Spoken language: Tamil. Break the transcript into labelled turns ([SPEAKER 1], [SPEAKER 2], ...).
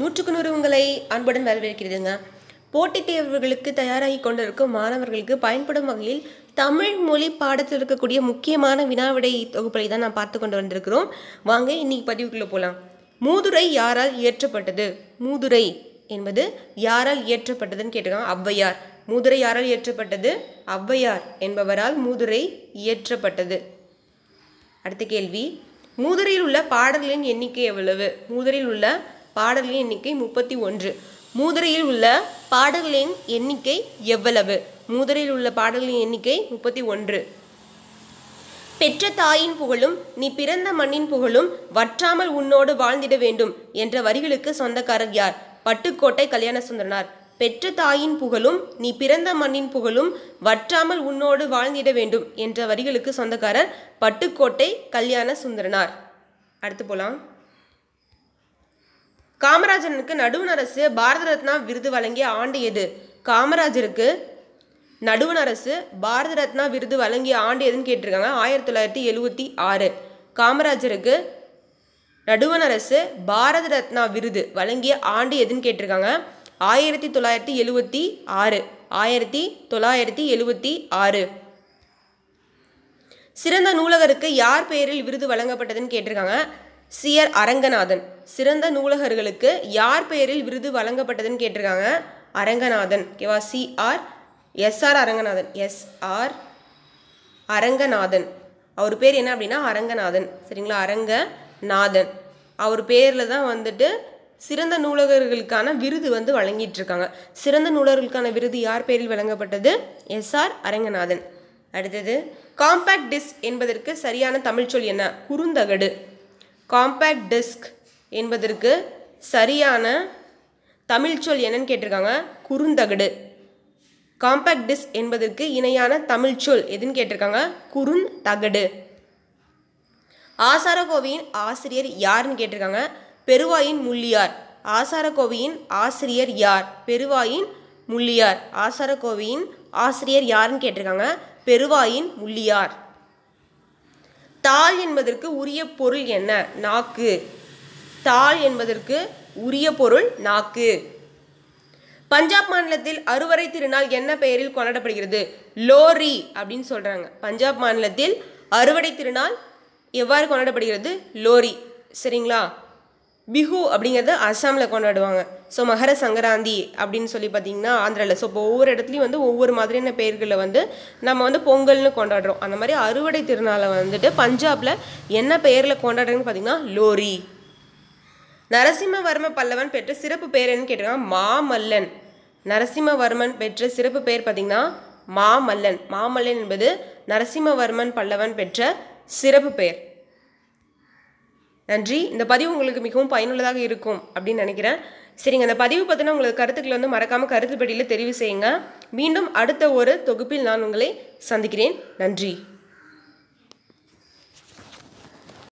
[SPEAKER 1] நூற்றுக்கு நூறு உங்களை அன்புடன் வரவேற்கிறதுங்க போட்டித் தேர்வுகளுக்கு தயாராகி கொண்டிருக்கும் மாணவர்களுக்கு பயன்படும் வகையில் தமிழ் மொழி பாடத்தில் இருக்கக்கூடிய முக்கியமான வினாவிடை தொகுப்பை தான் நான் பார்த்து கொண்டு வந்திருக்கிறோம் வாங்க இன்னைக்கு பதிவுக்குள்ளே போகலாம் மூதுரை யாரால் இயற்றப்பட்டது மூதுரை என்பது யாரால் இயற்றப்பட்டதுன்னு கேட்டிருக்காங்க ஔவையார் மூதுரை யாரால் இயற்றப்பட்டது ஔவையார் என்பவரால் மூதுரை இயற்றப்பட்டது அடுத்த கேள்வி மூதுரையில் உள்ள பாடல்களின் எண்ணிக்கை எவ்வளவு மூதுரையில் உள்ள பாடல்களின் எண்ணிக்கை முப்பத்தி ஒன்று மூதுரையில் உள்ள பாடல்களின் எண்ணிக்கை எவ்வளவு மூதுரையில் உள்ள பாடல்களின் எண்ணிக்கை முப்பத்தி ஒன்று பெற்ற தாயின் புகழும் நீ பிறந்த மண்ணின் புகழும் வற்றாமல் உன்னோடு வாழ்ந்திட வேண்டும் என்ற வரிகளுக்கு சொந்தக்காரர் யார் பட்டுக்கோட்டை கல்யாண சுந்தரனார் பெற்ற தாயின் புகழும் நீ பிறந்த மண்ணின் புகழும் வற்றாமல் உன்னோடு வாழ்ந்திட வேண்டும் என்ற வரிகளுக்கு சொந்தக்காரர் பட்டுக்கோட்டை கல்யாண சுந்தரனார் அடுத்து போகலாம் காமராஜனுக்கு நடுவண் அரசு பாரத ரத்னா விருது வழங்கிய ஆண்டு எது காமராஜருக்கு நடுவண் அரசு பாரத ரத்னா விருது வழங்கிய ஆண்டு எதுன்னு கேட்டிருக்காங்க ஆயிரத்தி தொள்ளாயிரத்தி எழுவத்தி ஆறு காமராஜருக்கு நடுவணரசு பாரத ரத்னா விருது வழங்கிய ஆண்டு எதுன்னு கேட்டிருக்காங்க ஆயிரத்தி தொள்ளாயிரத்தி எழுவத்தி ஆறு ஆயிரத்தி தொள்ளாயிரத்தி எழுவத்தி ஆறு சிறந்த நூலகருக்கு யார் பெயரில் விருது வழங்கப்பட்டதுன்னு கேட்டிருக்காங்க சியர் அரங்கநாதன் சிறந்த நூலகர்களுக்கு யார் பெயரில் விருது வழங்கப்பட்டதுன்னு கேட்டிருக்காங்க அரங்கநாதன் ஓகேவா C R S R Aranganathan S R Aranganathan அவர் பேர் என்ன அப்படின்னா அரங்கநாதன் சரிங்களா அரங்கநாதன் அவர் பேரில் தான் வந்துட்டு சிறந்த நூலகர்களுக்கான விருது வந்து வழங்கிட்டு இருக்காங்க சிறந்த நூலகர்களுக்கான விருது யார் பேரில் வழங்கப்பட்டது எஸ்ஆர் அரங்கநாதன் அடுத்தது காம்பேக்ட் டிஸ்க் என்பதற்கு சரியான தமிழ் சொல் என்ன குறுந்தகடு காம்பேக்ட் டிஸ்க் என்பதற்கு சரியான தமிழ் சொல் என்னன்னு கேட்டிருக்காங்க குறுந்தகடு காம்பேக்ட் டிஸ்க் என்பதற்கு இணையான தமிழ் சொல் எதுன்னு கேட்டிருக்காங்க குறுந்தகடு ஆசாரகோவியின் ஆசிரியர் யாருன்னு கேட்டிருக்காங்க பெருவாயின் முள்ளியார் ஆசாரகோவியின் ஆசிரியர் யார் பெருவாயின் முள்ளியார் ஆசாரகோவியின் ஆசிரியர் யாருன்னு கேட்டிருக்காங்க பெருவாயின் முள்ளியார் தாள் என்பதற்கு உரிய பொருள் என்ன நாக்கு தாள் என்பதற்கு உரிய பொருள் நாக்கு பஞ்சாப் மாநிலத்தில் அறுவரை திருநாள் என்ன பெயரில் கொண்டாடப்படுகிறது லோரி அப்படின்னு சொல்கிறாங்க பஞ்சாப் மாநிலத்தில் அறுவடை திருநாள் எவ்வாறு கொண்டாடப்படுகிறது லோரி சரிங்களா பிஹு அப்படிங்கிறது அஸ்ஸாமில் கொண்டாடுவாங்க ஸோ மகர சங்கராந்தி அப்படின்னு சொல்லி பார்த்தீங்கன்னா ஆந்திராவில் ஸோ இப்போ ஒவ்வொரு இடத்துலையும் வந்து ஒவ்வொரு மாதிரியான பெயர்களை வந்து நம்ம வந்து பொங்கல்னு கொண்டாடுறோம் அந்த மாதிரி அறுவடை திருநாளை வந்துட்டு பஞ்சாபில் என்ன பெயரில் கொண்டாடுறதுன்னு பார்த்தீங்கன்னா லோரி நரசிம்மவர்ம பல்லவன் பெற்ற சிறப்பு பெயர் என்னன்னு கேட்டிருக்காங்க மாமல்லன் நரசிம்மவர்மன் பெற்ற சிறப்பு பெயர் பார்த்திங்கன்னா மாமல்லன் மாமல்லன் என்பது நரசிம்மவர்மன் பல்லவன் பெற்ற சிறப்பு பெயர் நன்றி இந்த பதிவு உங்களுக்கு மிகவும் பயனுள்ளதாக இருக்கும் அப்படின்னு நினைக்கிறேன் சரிங்க அந்த பதிவு பற்றின உங்களுக்கு கருத்துக்களை வந்து மறக்காமல் கருத்துப்படியில் தெரிவு செய்யுங்க மீண்டும் அடுத்த ஒரு தொகுப்பில் நான் உங்களை சந்திக்கிறேன் நன்றி